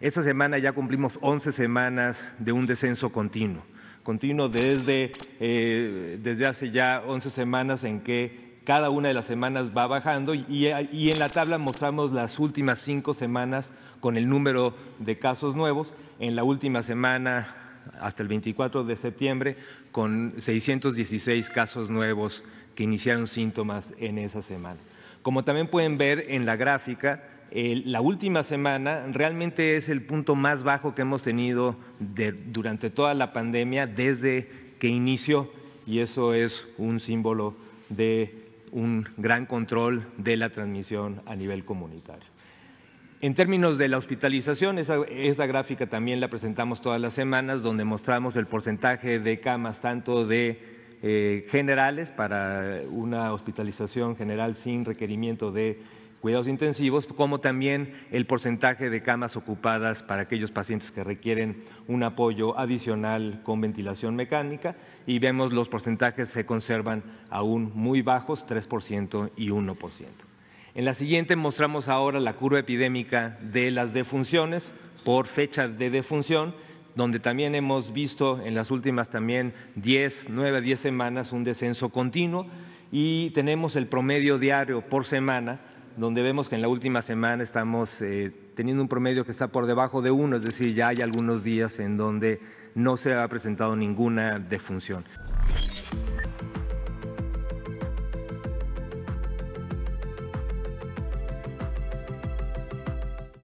Esta semana ya cumplimos 11 semanas de un descenso continuo, continuo desde, eh, desde hace ya 11 semanas en que cada una de las semanas va bajando y, y en la tabla mostramos las últimas cinco semanas con el número de casos nuevos. En la última semana hasta el 24 de septiembre con 616 casos nuevos que iniciaron síntomas en esa semana. Como también pueden ver en la gráfica, la última semana realmente es el punto más bajo que hemos tenido durante toda la pandemia desde que inició y eso es un símbolo de un gran control de la transmisión a nivel comunitario. En términos de la hospitalización, esa, esta gráfica también la presentamos todas las semanas, donde mostramos el porcentaje de camas, tanto de eh, generales para una hospitalización general sin requerimiento de cuidados intensivos, como también el porcentaje de camas ocupadas para aquellos pacientes que requieren un apoyo adicional con ventilación mecánica y vemos los porcentajes se conservan aún muy bajos, 3% y 1%. En la siguiente mostramos ahora la curva epidémica de las defunciones por fecha de defunción donde también hemos visto en las últimas también 10, 9 10 semanas un descenso continuo y tenemos el promedio diario por semana donde vemos que en la última semana estamos eh, teniendo un promedio que está por debajo de uno, es decir, ya hay algunos días en donde no se ha presentado ninguna defunción.